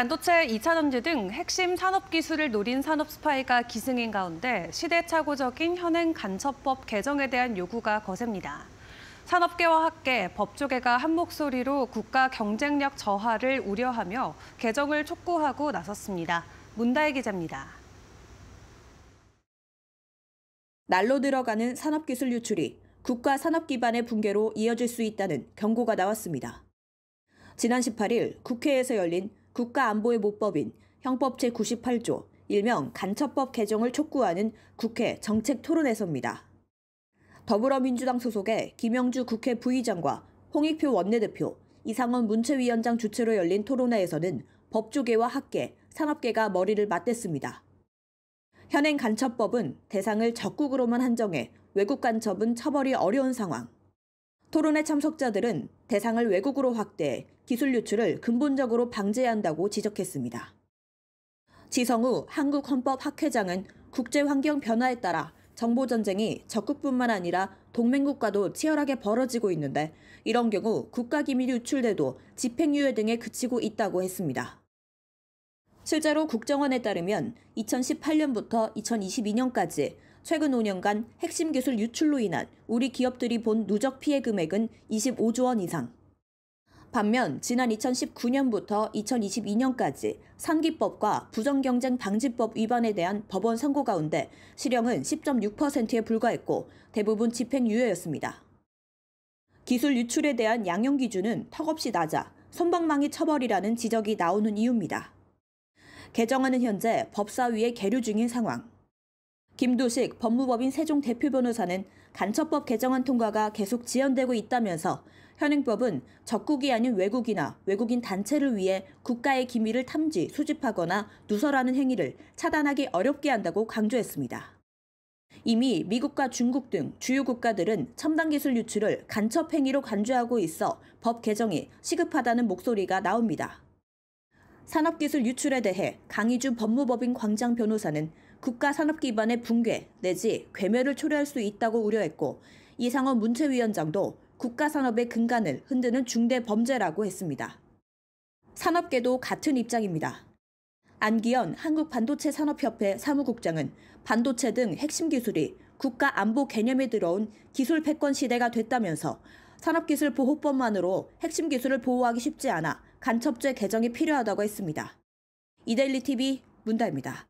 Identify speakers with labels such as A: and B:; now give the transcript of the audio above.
A: 반도체, 2차 전지 등 핵심 산업 기술을 노린 산업 스파이가 기승인 가운데 시대착오적인 현행 간첩법 개정에 대한 요구가 거셉니다. 산업계와 학계, 법조계가 한 목소리로 국가 경쟁력 저하를 우려하며 개정을 촉구하고 나섰습니다. 문다혜 기자입니다.
B: 날로 들어가는 산업기술 유출이 국가 산업 기반의 붕괴로 이어질 수 있다는 경고가 나왔습니다. 지난 18일 국회에서 열린 국가안보의 모법인 형법 제98조 일명 간첩법 개정을 촉구하는 국회 정책 토론에서입니다. 더불어민주당 소속의 김영주 국회 부의장과 홍익표 원내대표, 이상원 문체위원장 주최로 열린 토론회에서는 법조계와 학계, 산업계가 머리를 맞댔습니다. 현행 간첩법은 대상을 적국으로만 한정해 외국 간첩은 처벌이 어려운 상황. 토론회 참석자들은 대상을 외국으로 확대해 기술 유출을 근본적으로 방지해야 한다고 지적했습니다. 지성우 한국헌법학회장은 국제환경 변화에 따라 정보 전쟁이 적극뿐만 아니라 동맹국과도 치열하게 벌어지고 있는데 이런 경우 국가기밀 유출돼도 집행유예 등에 그치고 있다고 했습니다. 실제로 국정원에 따르면 2018년부터 2022년까지 최근 5년간 핵심 기술 유출로 인한 우리 기업들이 본 누적 피해 금액은 25조 원 이상. 반면 지난 2019년부터 2022년까지 상기법과 부정경쟁 방지법 위반에 대한 법원 선고 가운데 실형은 10.6%에 불과했고 대부분 집행유예였습니다. 기술 유출에 대한 양형 기준은 턱없이 낮아 선방망이 처벌이라는 지적이 나오는 이유입니다. 개정안은 현재 법사위에 계류 중인 상황. 김두식 법무법인 세종 대표 변호사는 간첩법 개정안 통과가 계속 지연되고 있다면서 현행법은 적국이 아닌 외국이나 외국인 단체를 위해 국가의 기밀을 탐지, 수집하거나 누설하는 행위를 차단하기 어렵게 한다고 강조했습니다. 이미 미국과 중국 등 주요 국가들은 첨단 기술 유출을 간첩 행위로 간주하고 있어 법 개정이 시급하다는 목소리가 나옵니다. 산업기술 유출에 대해 강희준 법무법인 광장 변호사는 국가 산업기반의 붕괴 내지 괴멸을 초래할 수 있다고 우려했고 이상원 문체위원장도 국가 산업의 근간을 흔드는 중대 범죄라고 했습니다. 산업계도 같은 입장입니다. 안기현 한국반도체 산업협회 사무국장은 반도체 등 핵심 기술이 국가 안보 개념에 들어온 기술 패권 시대가 됐다면서 산업기술보호법만으로 핵심 기술을 보호하기 쉽지 않아 간첩죄 개정이 필요하다고 했습니다. 이데일리 TV 문다입니다.